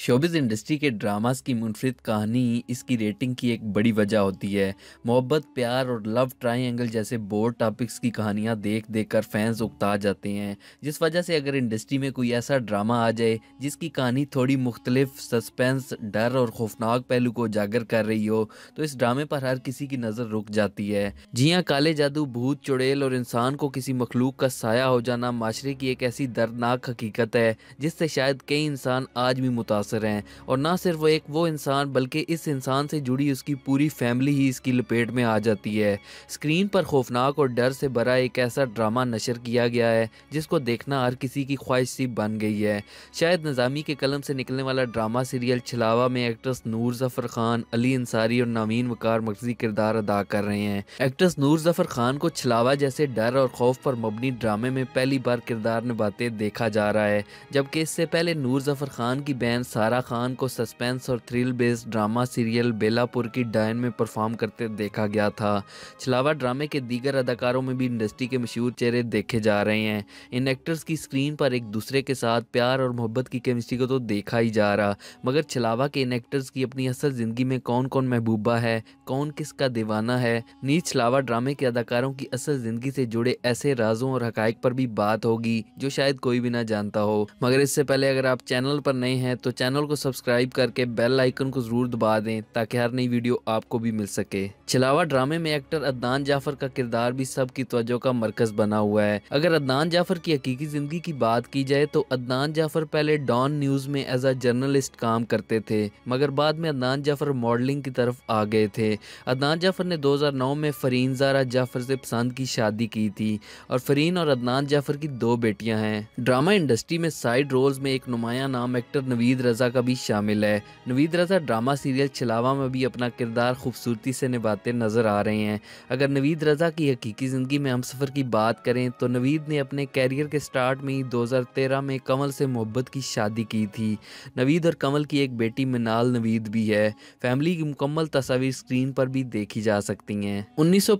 showbiz industry के dramas की मुनफरद कहानी इसकी रेटिंग की एक बड़ी वजह होती है मोहब्बत प्यार और लव ट्रायंगल जैसे बोर्ड टॉपिक्स की कहानियाँ देख देख कर फैंस उकता जाते हैं जिस वजह से अगर इंडस्ट्री में कोई ऐसा ड्रामा आ जाए जिसकी कहानी थोड़ी मुख्तलिफ सस्पेंस डर और खौफनाक पहलू को उजागर कर रही हो तो इस ड्रामे पर हर किसी की नज़र रुक जाती है जी हाँ काले जादू भूत चुड़ैल और इंसान को किसी मखलूक का साया हो जाना माशरे की एक ऐसी दर्दनाक हकीकत है जिससे शायद कई इंसान आज भी मुतासर मुतासर हैं और ना सिर्फ वो एक वो इंसान बल्कि इस इंसान से जुड़ी उसकी पूरी फैमिली ही इसकी लपेट में आ जाती है स्क्रीन पर खौफनाक और डर से भरा एक ऐसा ड्रामा नशर किया गया है जिसको देखना हर किसी की ख्वाहिश सी बन गई है शायद निज़ामी के कलम से निकलने वाला ड्रामा सीरियल छलावा में एक्ट्रेस नूर जफर खान अली अंसारी और नवीन वकार मकजी किरदार अदा कर रहे हैं एक्ट्रेस नूर जफर खान को छलावा जैसे डर और खौफ पर मबनी ड्रामे में पहली बार किरदार निभाते देखा जा रहा है जबकि इससे पहले नूर जफर खान की बहन सारा खान को सस्पेंस और thrill based drama serial Belapur ki Dayan में परफॉर्म करते देखा गया था छलावा ड्रामे के दीगर अदाकारों में भी इंडस्ट्री के मशहूर चेहरे देखे जा रहे हैं इन एक्टर्स की स्क्रीन पर एक दूसरे के साथ प्यार और मोहब्बत की केमिस्ट्री को तो देखा ही जा रहा मगर छलावा के इन एक्टर्स की अपनी असल ज़िंदगी में कौन कौन महबूबा है कौन किसका दीवाना है नीच छलावा ड्रामे के अदाकारों की असल ज़िंदगी से जुड़े ऐसे राजों और हकायक पर भी बात होगी जो शायद कोई भी ना जानता हो मगर इससे पहले अगर आप चैनल पर नए हैं तो चैनल चैनल को सब्सक्राइब करके बेल आइकन को ज़रूर दबा दें ताकि हर नई वीडियो आपको भी मिल सके छिलावा ड्रामे में एक्टर अदनान जाफर का किरदार भी सबकी तवज्जो का मरकज बना हुआ है अगर अदनान जाफर की हकीकी ज़िंदगी की बात की जाए तो अदनान जाफर पहले डॉन न्यूज़ में एज अ जर्नलिस्ट काम करते थे मगर बाद में अदनान जाफर मॉडलिंग की तरफ आ गए थे अदनान जाफर ने 2009 में फ़रीन जारा जाफर से पसंद की शादी की थी और फ़रीन और अदनान जाफर की दो बेटियां हैं ड्रामा इंडस्ट्री में साइड रोल्स में एक नुमाया नाम एक्टर नवीद रजा रज़ा का भी शामिल है नवीद रज़ा ड्रामा सीरियल छलावा में भी अपना किरदार खूबसूरती से निभाते नज़र आ रहे हैं अगर नवीद रज़ा की हकीकी ज़िंदगी में हम सफ़र की बात करें तो नवीद ने अपने कैरियर के स्टार्ट में ही तेरह में कंवल से मोहब्बत की शादी की थी नवीद और कंवल की एक बेटी मिनाल नवीद भी है फैमिली की मुकम्मल तस्वीर स्क्रीन पर भी देखी जा सकती हैं उन्नीस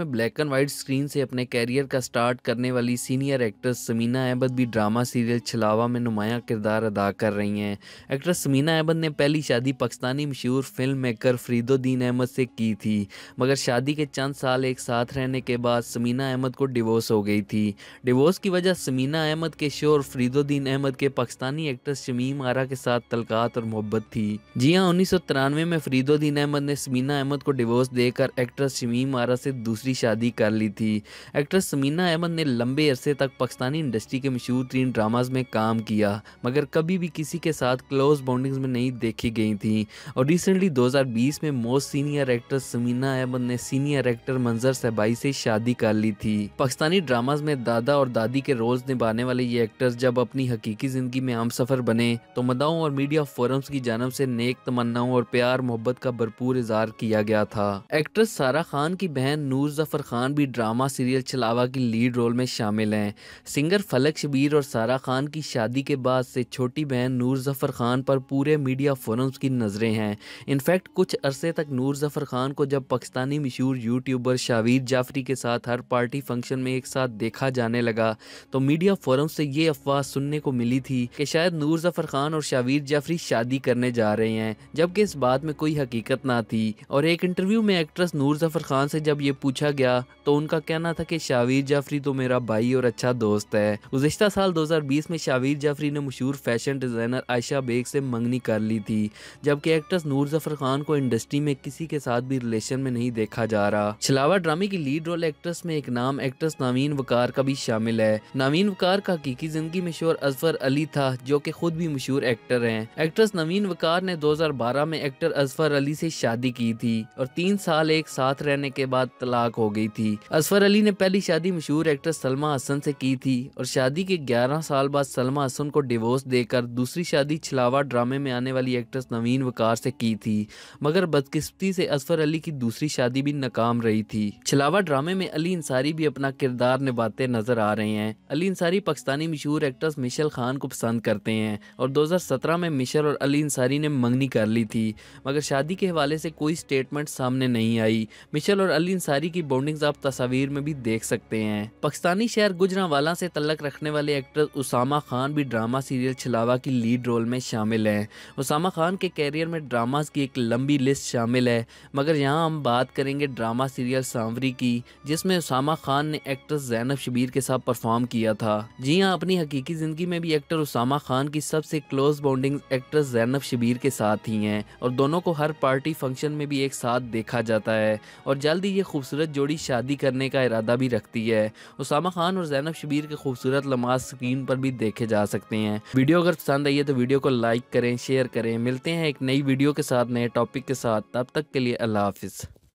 में ब्लैक एंड वाइट स्क्रीन से अपने कैरियर का स्टार्ट करने वाली सीनियर एक्ट्रेस समीना अहमद भी ड्रामा सीरियल छलावा में नुमाया किरदार अदा कर रही हैं एक्ट्रेस समीना अहमद ने पहली शादी पाकिस्तानी मशहूर फिल्म मेकर फरीदुद्दीन अहमद से की थी मगर शादी के चंद साल एक साथ रहने के बाद समीना अहमद को डिवोर्स हो गई थी डिवोर्स की वजह समीना अहमद के शोर फरीदुद्दीन अहमद के पाकिस्तानी एक्ट्रेस शमीम आरा के साथ तलकात और मोहब्बत थी जी हाँ उन्नीस में फरीदुद्दीन अहमद ने समीना अहमद को डिवोर्स देकर एक्ट्रेस शमीम आरा से दूसरी शादी कर ली थी एक्ट्रेस समीना अहमद ने लंबे अरसे तक पाकिस्तानी इंडस्ट्री के मशहूर तीन ड्रामाज में काम किया मगर कभी भी किसी के साथ क्लोज बॉन्डिंग्स में नहीं देखी गई थी और रिसेंटली 2020 में most senior actor Sameena Ahmed ने सीनियर एक्टर मंजर सहबाई से शादी कर ली थी पाकिस्तानी ड्रामाज में दादा और दादी के रोल्स निभाने वाले ये एक्टर्स जब अपनी हकीकी जिंदगी में आम सफर बने तो मदाओं और मीडिया फोरम्स की जानव से नेक तमन्नाओं और प्यार मोहब्बत का भरपूर इजहार किया गया था एक्ट्रेस सारा खान की बहन नूर जफर खान भी ड्रामा सीरियल छलावा की लीड रोल में शामिल हैं सिंगर फलक शबीर और सारा खान की शादी के बाद से छोटी बहन नूर जफर खान खान पर पूरे मीडिया फोरम्स की नज़रें हैं इनफैक्ट कुछ अरसे तक नूर जफ़र खान को जब पाकिस्तानी मशहूर यूट्यूबर शावीर जाफरी के साथ हर पार्टी फंक्शन में एक साथ देखा जाने लगा तो मीडिया फोरम से ये अफवाह सुनने को मिली थी कि शायद नूर जफ़र खान और शावीर जाफरी शादी करने जा रहे हैं जबकि इस बात में कोई हकीकत ना थी और एक इंटरव्यू में एक्ट्रेस नूर जफ़र खान से जब ये पूछा गया तो उनका कहना था कि शावीर जाफरी तो मेरा भाई और अच्छा दोस्त है गुजशत साल 2020 में शावीर जाफरी ने मशहूर फैशन डिज़ाइनर आयशा बेग से मंगनी कर ली थी जबकि एक्ट्रेस नूर जफर खान को इंडस्ट्री में किसी के साथ भी रिलेशन में नहीं देखा जा रहा छलावा ड्रामे की लीड रोल एक्ट्रेस में एक नाम एक्ट्रेस नवीन वकार का भी शामिल है नवीन वकार का हकीकी जिंदगी में शोर अजफर अली था जो की खुद भी मशहूर एक्टर है एक्ट्रेस नवीन वकार ने 2012 में एक्टर अजफर अली से शादी की थी और तीन साल एक साथ रहने के बाद तलाक हो गई थी अजफर अली ने पहली शादी मशहूर एक्ट्रेस सलमा हसन से की थी और शादी के 11 साल बाद सलमा हसन को डिवोर्स देकर दूसरी शादी छलावा ड्रामे में आने वाली एक्ट्रेस नवीन वकार से की थी मगर बदकिस्मती से असफर अली की दूसरी शादी भी नाकाम रही थी छलावा ड्रामे में अली इंसारी भी अपना किरदार निभाते नजर आ रहे हैं अली इंसारी पाकिस्तानी मशहूर एक्ट्रेस मिशल खान को पसंद करते हैं और सत्रह में मिशल और अली इंसारी ने मंगनी कर ली थी मगर शादी के हवाले से कोई स्टेटमेंट सामने नहीं आई मिशल और अली इंसारी की बॉन्डिंग आप तस्वीर में भी देख सकते हैं पाकिस्तानी शहर गुजरावाला से तलक रखने वाले एक्ट्रेस उसामा खान भी ड्रामा सीरियल छलावा की लीड रोल में शामिल हैं उसामा खान के कैरियर में ड्रामास की एक लंबी लिस्ट शामिल है मगर यहाँ हम बात करेंगे ड्रामा सीरियल सांवरी की जिसमें उसामा खान ने एक्ट्रेस जैनब शबीर के साथ परफॉर्म किया था जी हाँ अपनी हकीकी ज़िंदगी में भी एक्टर उसामा खान की सबसे close bonding actress Zainab Shabbir के साथ ही हैं और दोनों को हर पार्टी फंक्शन में भी एक साथ देखा जाता है और जल्द ही ये खूबसूरत जोड़ी शादी करने का इरादा भी रखती है उसामा खान और जैनब शबीर के खूबसूरत लमाज स्क्रीन पर भी देखे जा सकते हैं वीडियो अगर पसंद आई है तो वीडियो को लाइक करें शेयर करें मिलते हैं एक नई वीडियो के साथ नए टॉपिक के साथ तब तक के लिए अल्लाह हाफिज़